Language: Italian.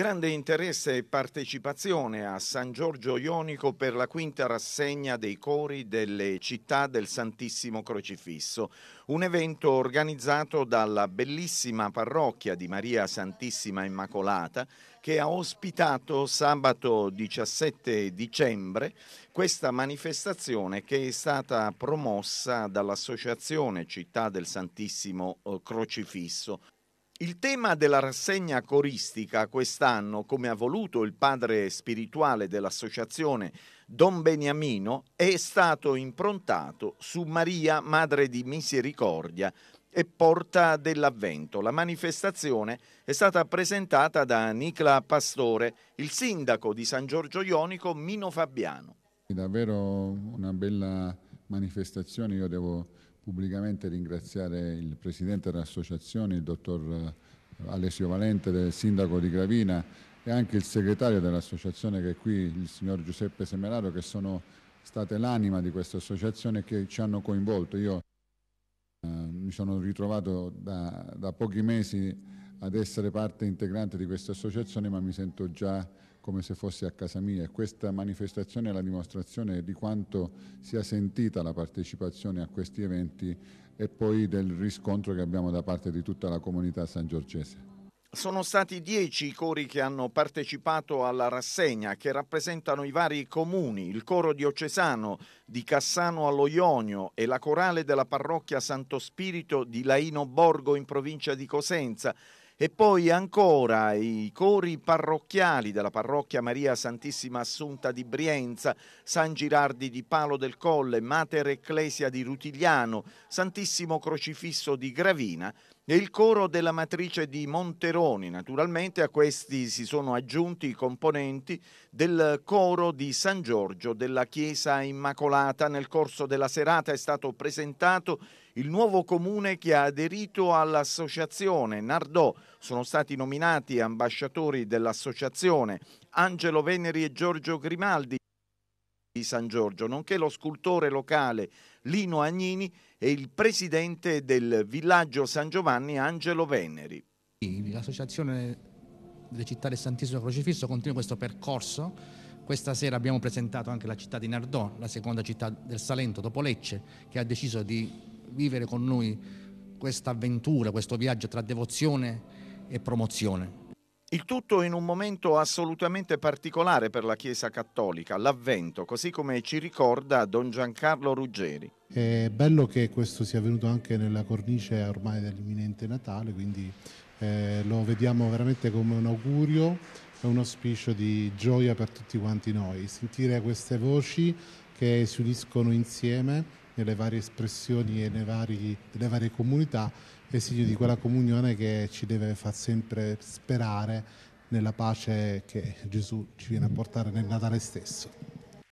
Grande interesse e partecipazione a San Giorgio Ionico per la quinta rassegna dei cori delle città del Santissimo Crocifisso, un evento organizzato dalla bellissima parrocchia di Maria Santissima Immacolata che ha ospitato sabato 17 dicembre questa manifestazione che è stata promossa dall'Associazione Città del Santissimo eh, Crocifisso. Il tema della rassegna coristica quest'anno, come ha voluto il padre spirituale dell'associazione Don Beniamino, è stato improntato su Maria, Madre di Misericordia e Porta dell'Avvento. La manifestazione è stata presentata da Nicla Pastore, il sindaco di San Giorgio Ionico, Mino Fabiano. È davvero una bella manifestazione, io devo pubblicamente ringraziare il presidente dell'associazione, il dottor eh, Alessio Valente, del sindaco di Gravina e anche il segretario dell'associazione che è qui, il signor Giuseppe Semeraro, che sono state l'anima di questa associazione e che ci hanno coinvolto. Io eh, mi sono ritrovato da, da pochi mesi ad essere parte integrante di questa associazione, ma mi sento già come se fossi a casa mia e questa manifestazione è la dimostrazione di quanto sia sentita la partecipazione a questi eventi e poi del riscontro che abbiamo da parte di tutta la comunità san giorgese. Sono stati dieci i cori che hanno partecipato alla rassegna, che rappresentano i vari comuni, il coro diocesano di Cassano allo Ionio e la corale della parrocchia Santo Spirito di Laino Borgo in provincia di Cosenza, e poi ancora i cori parrocchiali della parrocchia Maria Santissima Assunta di Brienza, San Girardi di Palo del Colle, Mater Ecclesia di Rutigliano, Santissimo Crocifisso di Gravina e il coro della matrice di Monteroni, naturalmente a questi si sono aggiunti i componenti del coro di San Giorgio della Chiesa Immacolata. Nel corso della serata è stato presentato il nuovo comune che ha aderito all'associazione Nardò. Sono stati nominati ambasciatori dell'associazione Angelo Veneri e Giorgio Grimaldi di San Giorgio, nonché lo scultore locale Lino Agnini e il presidente del villaggio San Giovanni Angelo Veneri. L'associazione delle città del Santissimo Crocifisso continua questo percorso. Questa sera abbiamo presentato anche la città di Nardò, la seconda città del Salento dopo Lecce, che ha deciso di vivere con noi questa avventura, questo viaggio tra devozione e promozione. Il tutto in un momento assolutamente particolare per la Chiesa Cattolica, l'Avvento, così come ci ricorda Don Giancarlo Ruggeri. È bello che questo sia avvenuto anche nella cornice ormai dell'imminente Natale, quindi eh, lo vediamo veramente come un augurio e un auspicio di gioia per tutti quanti noi. Sentire queste voci che si uniscono insieme nelle varie espressioni e nei vari, nelle varie comunità, è segno di quella comunione che ci deve far sempre sperare nella pace che Gesù ci viene a portare nel Natale stesso.